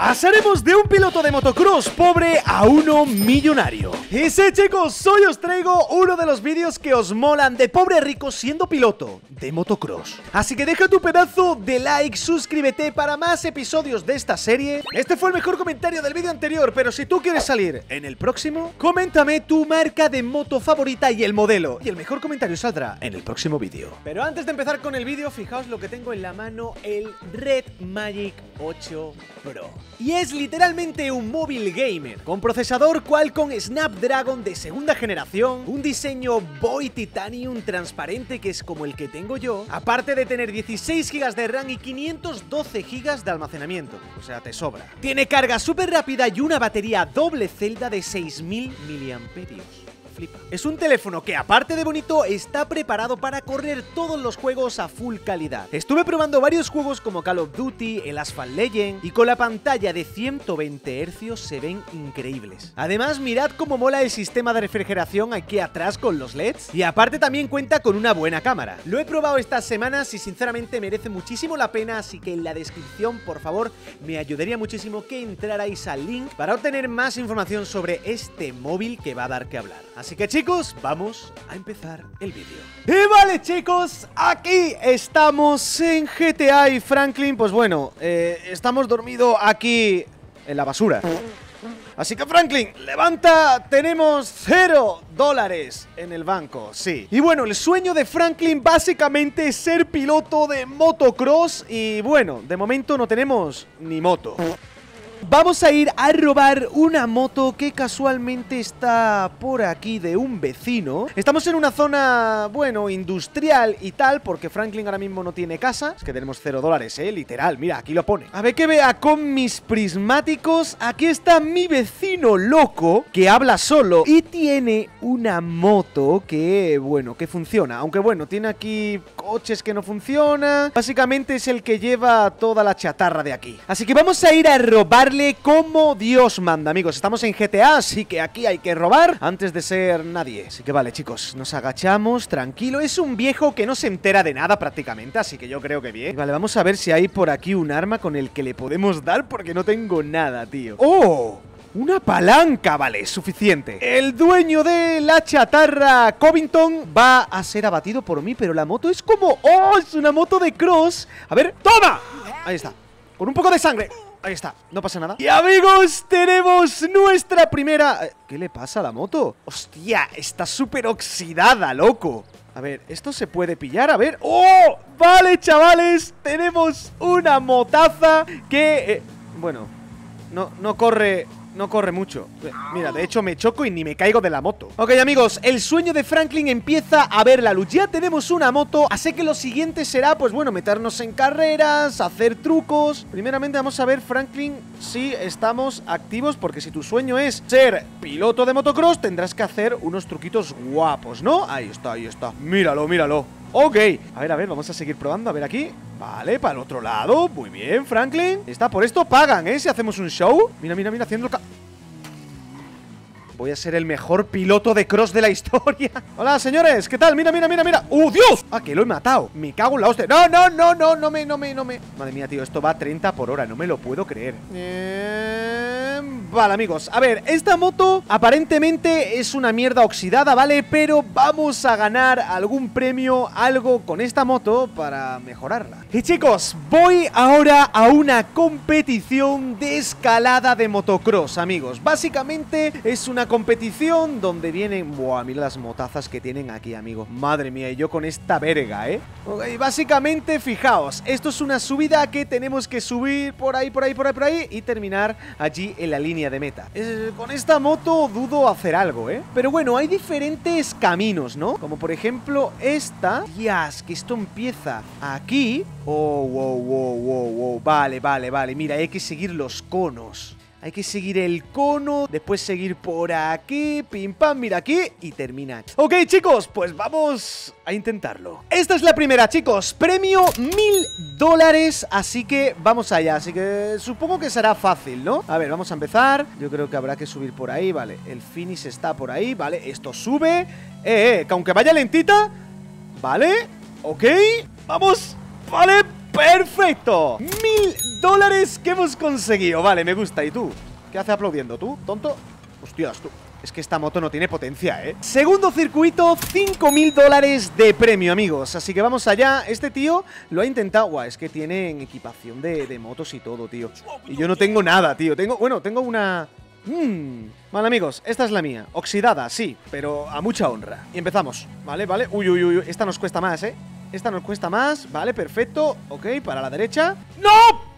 Pasaremos de un piloto de motocross pobre a uno millonario. Y sí chicos, hoy os traigo uno de los vídeos que os molan de pobre rico siendo piloto de motocross. Así que deja tu pedazo de like, suscríbete para más episodios de esta serie. Este fue el mejor comentario del vídeo anterior, pero si tú quieres salir en el próximo, coméntame tu marca de moto favorita y el modelo. Y el mejor comentario saldrá en el próximo vídeo. Pero antes de empezar con el vídeo, fijaos lo que tengo en la mano, el Red Magic 8 Pro y es literalmente un móvil gamer, con procesador Qualcomm Snapdragon de segunda generación, un diseño Boy Titanium transparente que es como el que tengo yo, aparte de tener 16 GB de RAM y 512 GB de almacenamiento, o sea, te sobra. Tiene carga súper rápida y una batería doble celda de 6000 mAh. Es un teléfono que aparte de bonito está preparado para correr todos los juegos a full calidad. Estuve probando varios juegos como Call of Duty, el Asphalt Legend y con la pantalla de 120 Hz se ven increíbles. Además mirad cómo mola el sistema de refrigeración aquí atrás con los LEDs y aparte también cuenta con una buena cámara. Lo he probado estas semanas y sinceramente merece muchísimo la pena así que en la descripción por favor me ayudaría muchísimo que entrarais al link para obtener más información sobre este móvil que va a dar que hablar. Así que chicos, vamos a empezar el vídeo. Y vale chicos, aquí estamos en GTA y Franklin, pues bueno, eh, estamos dormido aquí en la basura. Así que Franklin, levanta, tenemos cero dólares en el banco, sí. Y bueno, el sueño de Franklin básicamente es ser piloto de motocross y bueno, de momento no tenemos ni moto. Vamos a ir a robar una moto que casualmente está por aquí de un vecino. Estamos en una zona, bueno, industrial y tal, porque Franklin ahora mismo no tiene casa. Es que tenemos cero dólares, ¿eh? Literal, mira, aquí lo pone. A ver que vea con mis prismáticos. Aquí está mi vecino loco, que habla solo y tiene una moto que, bueno, que funciona. Aunque bueno, tiene aquí coches que no funciona. Básicamente es el que lleva toda la chatarra de aquí. Así que vamos a ir a robarle como Dios manda, amigos. Estamos en GTA, así que aquí hay que robar antes de ser nadie. Así que vale, chicos, nos agachamos, tranquilo. Es un viejo que no se entera de nada prácticamente, así que yo creo que bien. vale, vamos a ver si hay por aquí un arma con el que le podemos dar porque no tengo nada, tío. ¡Oh! Una palanca, vale, suficiente. El dueño de la chatarra Covington va a ser abatido por mí, pero la moto es como... ¡Oh, es una moto de cross! A ver, ¡toma! Ahí está, con un poco de sangre. Ahí está, no pasa nada Y amigos, tenemos nuestra primera... Eh, ¿Qué le pasa a la moto? Hostia, está súper oxidada, loco a ver, esto se puede pillar, a ver ¡Oh! Vale, chavales, tenemos una motaza que... Eh, bueno, no, no corre no corre mucho. Mira, de hecho me choco y ni me caigo de la moto. Ok, amigos, el sueño de Franklin empieza a ver la luz. Ya tenemos una moto, así que lo siguiente será, pues bueno, meternos en carreras, hacer trucos. Primeramente vamos a ver, Franklin, si estamos activos, porque si tu sueño es ser piloto de motocross, tendrás que hacer unos truquitos guapos, ¿no? Ahí está, ahí está. Míralo, míralo. Ok, a ver, a ver, vamos a seguir probando, a ver aquí Vale, para el otro lado. Muy bien, Franklin. Está por esto, pagan, ¿eh? Si hacemos un show. Mira, mira, mira, haciendo... Voy a ser el mejor piloto de cross de la historia. Hola, señores, ¿qué tal? Mira, mira, mira, mira. ¡Uh, Dios! Ah, que lo he matado. Me cago en la hostia. No, no, no, no, no me, no me, no me. Madre mía, tío, esto va a 30 por hora. No me lo puedo creer. Eh... Vale, amigos. A ver, esta moto aparentemente es una mierda oxidada, ¿vale? Pero vamos a ganar algún premio, algo con esta moto para mejorarla. Y chicos, voy ahora a una competición de escalada de motocross, amigos. Básicamente es una competición donde vienen... Buah, mira las motazas que tienen aquí, amigos. Madre mía, y yo con esta verga, ¿eh? básicamente, fijaos, esto es una subida que tenemos que subir por ahí, por ahí, por ahí, por ahí y terminar allí la línea de meta. Eh, con esta moto dudo hacer algo, ¿eh? Pero bueno, hay diferentes caminos, ¿no? Como por ejemplo esta. Dios, que esto empieza aquí. Oh, wow, wow, wow, wow. Vale, vale, vale. Mira, hay que seguir los conos. Hay que seguir el cono, después seguir por aquí, pim pam, mira aquí y termina. Ok, chicos, pues vamos a intentarlo. Esta es la primera, chicos. Premio mil dólares, así que vamos allá. Así que supongo que será fácil, ¿no? A ver, vamos a empezar. Yo creo que habrá que subir por ahí, vale. El finish está por ahí, vale. Esto sube. Eh, eh, que aunque vaya lentita, vale. Ok, vamos, vale. ¡Perfecto! Mil dólares que hemos conseguido. Vale, me gusta. ¿Y tú? ¿Qué hace aplaudiendo? ¿Tú, tonto? Hostias, tú. Es que esta moto no tiene potencia, ¿eh? Segundo circuito, 5.000 dólares de premio, amigos. Así que vamos allá. Este tío lo ha intentado. Guau, es que tienen equipación de, motos y todo, tío. Y yo no tengo nada, tío. Tengo, bueno, tengo una... Mmm. Vale, amigos, esta es la mía. Oxidada, sí, pero a mucha honra. Y empezamos. Vale, vale. Uy, uy, uy. Esta nos cuesta más, ¿eh? Esta nos cuesta más. Vale, perfecto. Ok, para la derecha. ¡No!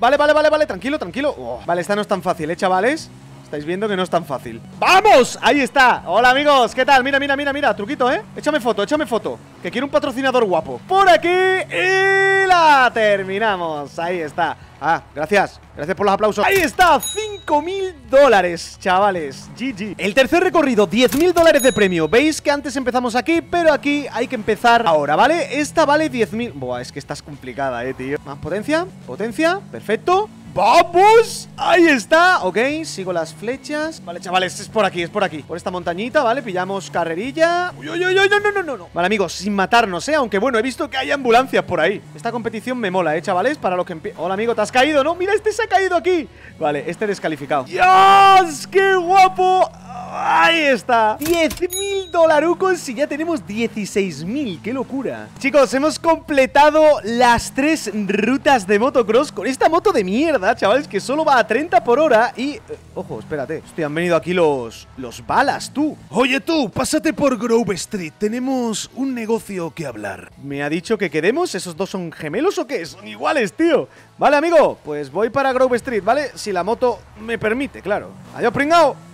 Vale, vale, vale, vale. Tranquilo, tranquilo. Oh, vale, esta no es tan fácil, ¿eh, chavales? Estáis viendo que no es tan fácil ¡Vamos! Ahí está Hola amigos, ¿qué tal? Mira, mira, mira, mira Truquito, ¿eh? Échame foto, échame foto Que quiero un patrocinador guapo Por aquí Y la terminamos Ahí está Ah, gracias. Gracias por los aplausos. Ahí está, 5.000 dólares, chavales. GG. El tercer recorrido, 10.000 dólares de premio. Veis que antes empezamos aquí, pero aquí hay que empezar ahora, ¿vale? Esta vale 10.000... Buah, es que estás complicada, eh, tío. Más potencia, potencia, perfecto. ¡Vamos! Ahí está, ok, sigo las flechas Vale, chavales, este es por aquí, es por aquí Por esta montañita, vale, pillamos carrerilla ¡Uy, uy, uy, uy! No, no, no, no Vale, amigos, sin matarnos, eh, aunque bueno, he visto que hay ambulancias por ahí Esta competición me mola, eh, chavales Para lo que... Hola, amigo, te has caído, ¿no? Mira, este se ha caído aquí Vale, este descalificado ¡Dios! ¡Qué guapo! ¡Ahí está! ¡10.000 dolarucos y ya tenemos 16.000! ¡Qué locura! Chicos, hemos completado las tres rutas de motocross con esta moto de mierda, chavales, que solo va a 30 por hora y... Eh, ojo, espérate. Hostia, han venido aquí los... los balas, tú. Oye, tú, pásate por Grove Street. Tenemos un negocio que hablar. Me ha dicho que quedemos. ¿Esos dos son gemelos o qué? Son iguales, tío. Vale, amigo, pues voy para Grove Street, ¿vale? Si la moto me permite, claro. Adiós, pringao.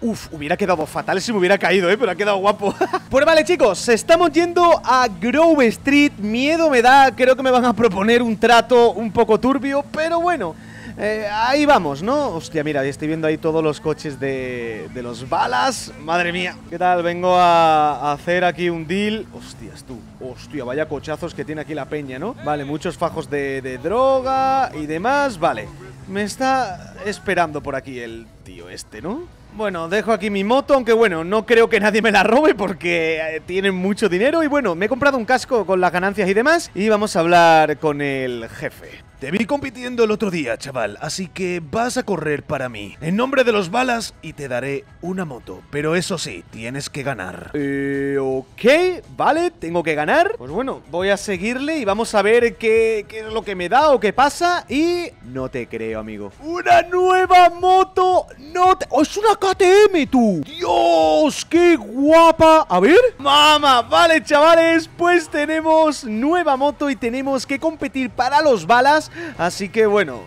Uf, hubiera quedado fatal si me hubiera caído, ¿eh? Pero ha quedado guapo Pues vale, chicos, estamos yendo a Grove Street Miedo me da, creo que me van a proponer un trato un poco turbio Pero bueno, eh, ahí vamos, ¿no? Hostia, mira, estoy viendo ahí todos los coches de, los balas Madre mía ¿Qué tal? Vengo a, hacer aquí un deal Hostias, tú Hostia, vaya cochazos que tiene aquí la peña, ¿no? Vale, muchos fajos de droga y demás Vale, me está esperando por aquí el tío este, ¿no? Bueno, dejo aquí mi moto, aunque bueno, no creo que nadie me la robe porque eh, tiene mucho dinero. Y bueno, me he comprado un casco con las ganancias y demás. Y vamos a hablar con el jefe. Te vi compitiendo el otro día, chaval, así que vas a correr para mí. En nombre de los balas y te daré una moto. Pero eso sí, tienes que ganar. Eh, ok, vale, tengo que ganar. Pues bueno, voy a seguirle y vamos a ver qué, qué es lo que me da o qué pasa. Y no te creo, amigo. ¡Una nueva moto no ¡Oh, es una KTM, tú! ¡Dios, qué guapa! A ver... ¡Mamá! Vale, chavales, pues tenemos nueva moto y tenemos que competir para los balas. Así que, bueno,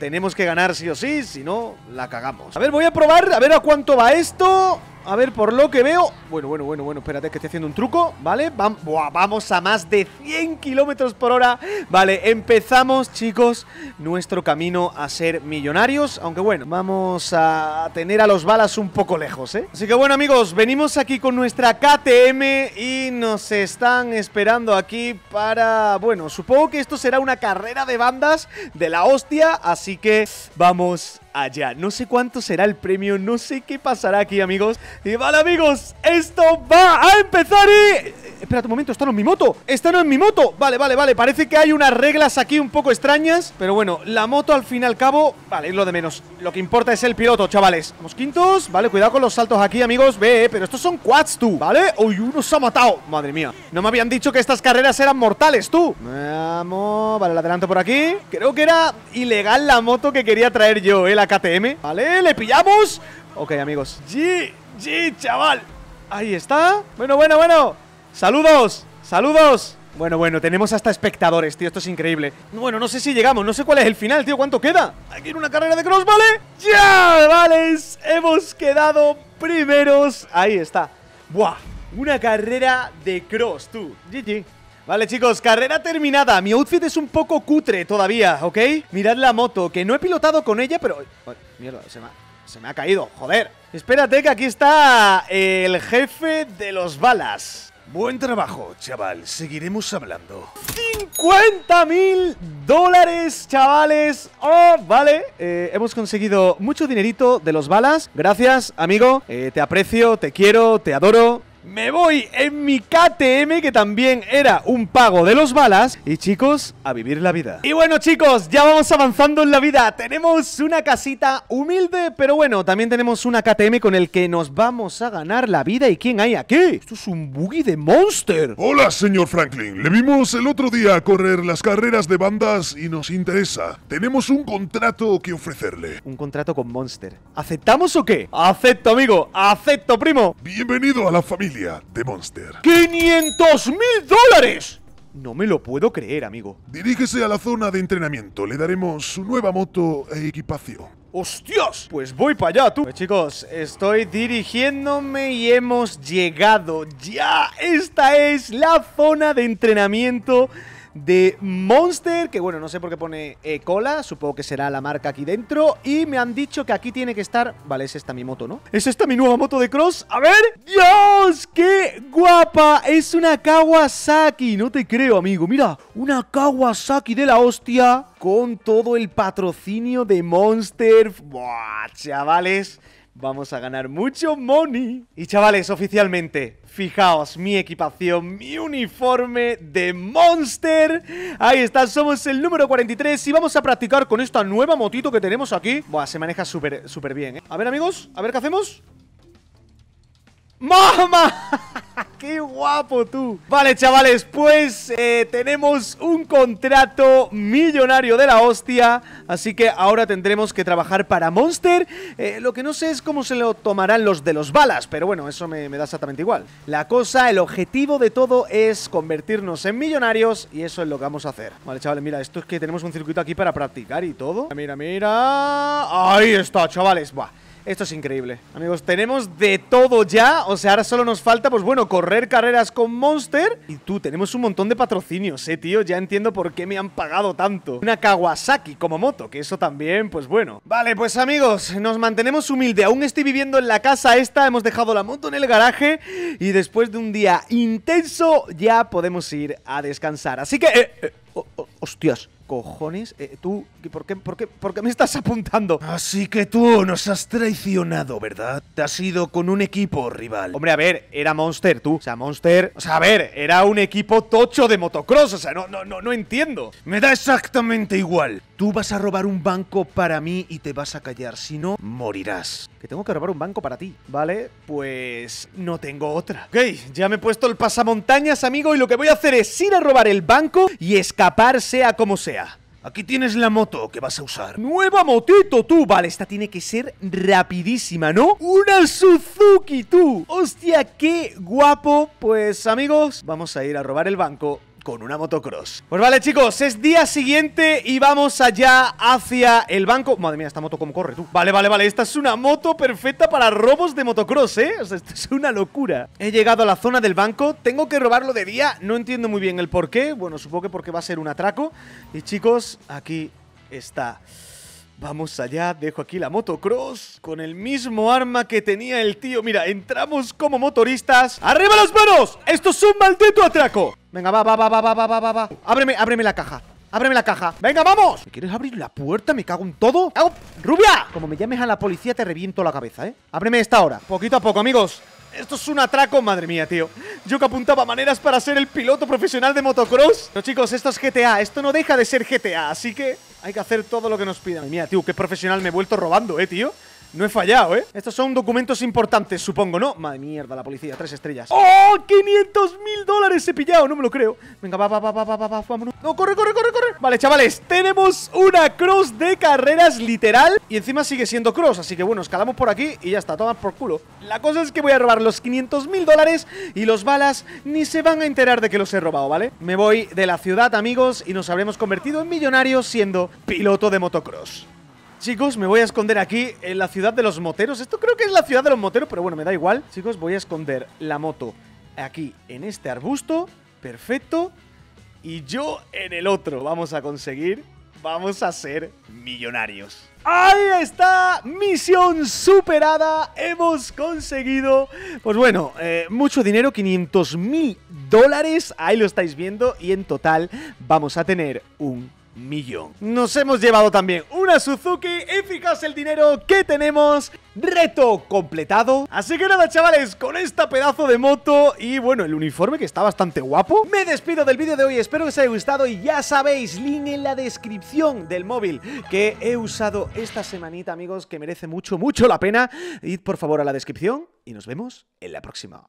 tenemos que ganar sí o sí, si no, la cagamos. A ver, voy a probar, a ver a cuánto va esto. A ver, por lo que veo... Bueno, bueno, bueno, bueno, espérate que estoy haciendo un truco, ¿vale? vamos a más de 100 kilómetros por hora. Vale, empezamos, chicos, nuestro camino a ser millonarios. Aunque bueno, vamos a tener a los balas un poco lejos, ¿eh? Así que bueno, amigos, venimos aquí con nuestra KTM y nos están esperando aquí para... Bueno, supongo que esto será una carrera de bandas de la hostia, así que vamos ya. No sé cuánto será el premio, no sé qué pasará aquí, amigos. Y vale, amigos, esto va a empezar y... espera un momento, Están en mi moto, Están en mi moto. Vale, vale, vale, parece que hay unas reglas aquí un poco extrañas, pero bueno, la moto al fin y al cabo, vale, es lo de menos. Lo que importa es el piloto, chavales. Vamos quintos, vale, cuidado con los saltos aquí, amigos, ve, eh, pero estos son quads, tú, ¿vale? Uy, uno se ha matado, madre mía. No me habían dicho que estas carreras eran mortales, tú. Vamos, vale, la adelanto por aquí. Creo que era ilegal la moto que quería traer yo, eh, la KTM Vale, le pillamos Ok, amigos G, chaval Ahí está Bueno, bueno, bueno Saludos Saludos bueno, bueno, tenemos hasta espectadores, tío, esto es increíble Bueno, no sé si llegamos, no sé cuál es el final, tío, ¿cuánto queda? Aquí en una carrera de cross, ¿vale? ¡Ya! Vale, hemos quedado primeros Ahí está Buah, una carrera de cross, tú GG Vale, chicos, carrera terminada. Mi outfit es un poco cutre todavía, ¿ok? Mirad la moto, que no he pilotado con ella, pero... mierda, se me, ha, caído, joder. Espérate que aquí está eh, el jefe de los balas. Buen trabajo, chaval. Seguiremos hablando. 50 mil dólares, chavales. Oh, vale. Eh, hemos conseguido mucho dinerito de los balas. Gracias, amigo. Eh, te aprecio, te quiero, te adoro. Me voy en mi KTM, que también era un pago de los balas. Y chicos, a vivir la vida. Y bueno, chicos, ya vamos avanzando en la vida. Tenemos una casita humilde, pero bueno, también tenemos una KTM con el que nos vamos a ganar la vida. ¿Y quién hay aquí? Esto es un buggy de Monster. Hola, señor Franklin. Le vimos el otro día correr las carreras de bandas y nos interesa. Tenemos un contrato que ofrecerle. Un contrato con Monster. ¿Aceptamos o qué? Acepto, amigo. Acepto, primo. Bienvenido a la familia de Monster. ¡500 mil dólares! No me lo puedo creer, amigo. Dirígese a la zona de entrenamiento. Le daremos su nueva moto e equipación. ¡Hostias! Pues voy para allá, tú. Pues, chicos, estoy dirigiéndome y hemos llegado. ¡Ya! Esta es la zona de entrenamiento de Monster, que bueno, no sé por qué pone e cola, supongo que será la marca aquí dentro. Y me han dicho que aquí tiene que estar... Vale, es esta mi moto, ¿no? Es esta mi nueva moto de cross. ¡A ver! ¡Dios! ¡Qué guapa! Es una Kawasaki, no te creo, amigo. Mira, una Kawasaki de la hostia con todo el patrocinio de Monster. ¡Buah, chavales! Vamos a ganar mucho money. Y chavales, oficialmente, fijaos mi equipación, mi uniforme de Monster. Ahí está, somos el número 43 y vamos a practicar con esta nueva motito que tenemos aquí. Buah, se maneja súper, súper bien, ¿eh? A ver, amigos, a ver qué hacemos. ¡Mamá! ¡Qué guapo tú! Vale, chavales, pues eh, tenemos un contrato millonario de la hostia. Así que ahora tendremos que trabajar para Monster. Eh, lo que no sé es cómo se lo tomarán los de los balas, pero bueno, eso me, da exactamente igual. La cosa, el objetivo de todo es convertirnos en millonarios y eso es lo que vamos a hacer. Vale, chavales, mira, esto es que tenemos un circuito aquí para practicar y todo. Mira, mira. Ahí está, chavales. Buah. Esto es increíble. Amigos, tenemos de todo ya. O sea, ahora solo nos falta, pues bueno, correr carreras con Monster. Y tú, tenemos un montón de patrocinios, eh, tío. Ya entiendo por qué me han pagado tanto. Una Kawasaki como moto, que eso también, pues bueno. Vale, pues amigos, nos mantenemos humilde. Aún estoy viviendo en la casa esta. Hemos dejado la moto en el garaje. Y después de un día intenso, ya podemos ir a descansar. Así que... Eh, eh, oh, oh, hostias cojones? Eh, ¿Tú? ¿por qué, por, qué, ¿Por qué me estás apuntando? Así que tú nos has traicionado, ¿verdad? Te has ido con un equipo rival. Hombre, a ver, era Monster, tú. O sea, Monster... O sea, a ver, era un equipo tocho de motocross. O sea, no, no, no, no entiendo. Me da exactamente igual. Tú vas a robar un banco para mí y te vas a callar. Si no, morirás. Que tengo que robar un banco para ti. Vale, pues no tengo otra. Ok, ya me he puesto el pasamontañas, amigo, y lo que voy a hacer es ir a robar el banco y escapar sea como sea. Aquí tienes la moto que vas a usar. ¡Nueva motito, tú! Vale, esta tiene que ser rapidísima, ¿no? ¡Una Suzuki, tú! ¡Hostia, qué guapo! Pues, amigos, vamos a ir a robar el banco con una motocross. Pues vale, chicos, es día siguiente y vamos allá hacia el banco. Madre mía, esta moto cómo corre, tú. Vale, vale, vale, esta es una moto perfecta para robos de motocross, ¿eh? O sea, esto es una locura. He llegado a la zona del banco, tengo que robarlo de día, no entiendo muy bien el por qué. Bueno, supongo que porque va a ser un atraco. Y chicos, aquí está... Vamos allá, dejo aquí la motocross con el mismo arma que tenía el tío. Mira, entramos como motoristas. ¡Arriba las manos! ¡Esto es un maldito atraco! Venga, va, va, va, va, va, va, va, va. Ábreme, ábreme la caja. Ábreme la caja. ¡Venga, vamos! quieres abrir la puerta? ¿Me cago en todo? ¡Au! ¡Rubia! Como me llames a la policía, te reviento la cabeza, ¿eh? Ábreme esta hora. Poquito a poco, amigos. Esto es un atraco, madre mía, tío. Yo que apuntaba maneras para ser el piloto profesional de motocross. No, chicos, esto es GTA. Esto no deja de ser GTA, así que... Hay que hacer todo lo que nos pidan. Mira, tío, qué profesional me he vuelto robando, eh, tío. No he fallado, ¿eh? Estos son documentos importantes, supongo, ¿no? Madre mierda, la policía, tres estrellas ¡Oh! 500.000 mil dólares he pillado! No me lo creo Venga, va, va, va, va, va, va, vámonos No, corre, corre, corre, corre Vale, chavales, tenemos una cross de carreras literal Y encima sigue siendo cross, así que bueno, escalamos por aquí y ya está, todas por culo La cosa es que voy a robar los 500.000 mil dólares y los balas ni se van a enterar de que los he robado, ¿vale? Me voy de la ciudad, amigos, y nos habremos convertido en millonarios siendo piloto de motocross chicos, me voy a esconder aquí en la ciudad de los moteros. Esto creo que es la ciudad de los moteros, pero bueno, me da igual. Chicos, voy a esconder la moto aquí en este arbusto. Perfecto. Y yo en el otro. Vamos a conseguir vamos a ser millonarios. Ahí está, misión superada, hemos conseguido, pues bueno, eh, mucho dinero, 500 mil dólares, ahí lo estáis viendo, y en total vamos a tener un millón. Nos hemos llevado también una Suzuki, eficaz el dinero que tenemos, reto completado. Así que nada chavales, con esta pedazo de moto y bueno, el uniforme que está bastante guapo. Me despido del vídeo de hoy, espero que os haya gustado y ya sabéis, link en la descripción del móvil que he usado esta semanita amigos, que merece mucho, mucho la pena. Id por favor a la descripción y nos vemos en la próxima.